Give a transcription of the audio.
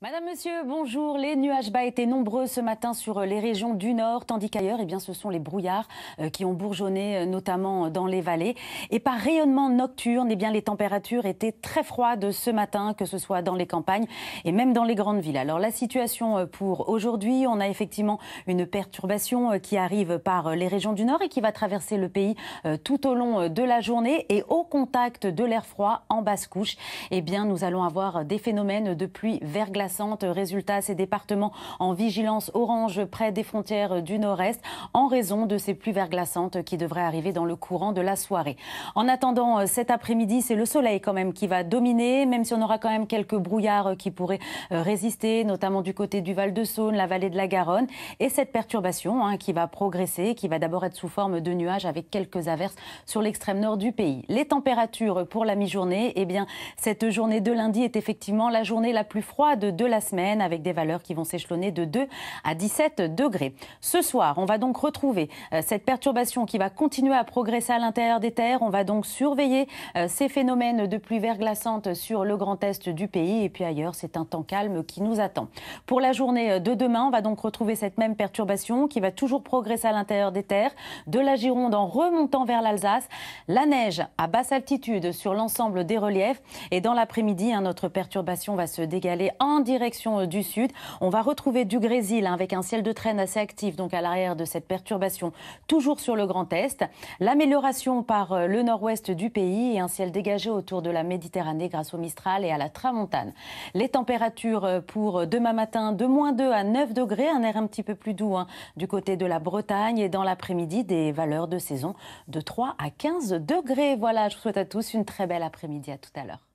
Madame, Monsieur, bonjour. Les nuages bas étaient nombreux ce matin sur euh, les régions du nord, tandis qu'ailleurs, eh bien, ce sont les brouillards euh, qui ont bourgeonné, euh, notamment dans les vallées. Et par rayonnement nocturne, eh bien, les températures étaient très froides ce matin, que ce soit dans les campagnes et même dans les grandes villes. Alors, la situation pour aujourd'hui, on a effectivement une perturbation qui arrive par les régions du nord et qui va traverser le pays tout au long de la journée. Et au contact de l'air froid en basse couche, eh bien, nous allons avoir des phénomènes de pluie glace résultats Résultat, ces départements en vigilance orange près des frontières du nord-est en raison de ces pluies verglaçantes qui devraient arriver dans le courant de la soirée. En attendant, euh, cet après-midi, c'est le soleil quand même qui va dominer, même si on aura quand même quelques brouillards euh, qui pourraient euh, résister, notamment du côté du Val-de-Saône, la vallée de la Garonne. Et cette perturbation hein, qui va progresser, qui va d'abord être sous forme de nuages avec quelques averses sur l'extrême nord du pays. Les températures pour la mi-journée, eh bien, cette journée de lundi est effectivement la journée la plus froide de la semaine avec des valeurs qui vont s'échelonner de 2 à 17 degrés. Ce soir, on va donc retrouver euh, cette perturbation qui va continuer à progresser à l'intérieur des terres. On va donc surveiller euh, ces phénomènes de pluie verglaçante sur le grand est du pays et puis ailleurs, c'est un temps calme qui nous attend. Pour la journée euh, de demain, on va donc retrouver cette même perturbation qui va toujours progresser à l'intérieur des terres, de la Gironde en remontant vers l'Alsace, la neige à basse altitude sur l'ensemble des reliefs et dans l'après-midi, hein, notre perturbation va se dégaler en direction euh, du sud. On va retrouver du grésil hein, avec un ciel de traîne assez actif, donc à l'arrière de cette perturbation, toujours sur le Grand Est. L'amélioration par euh, le nord-ouest du pays et un ciel dégagé autour de la Méditerranée grâce au Mistral et à la Tramontane. Les températures euh, pour demain matin de moins 2 à 9 degrés, un air un petit peu plus doux hein, du côté de la Bretagne et dans l'après-midi des valeurs de saison de 3 à 15 degrés. Voilà, je vous souhaite à tous une très belle après-midi. À tout à l'heure.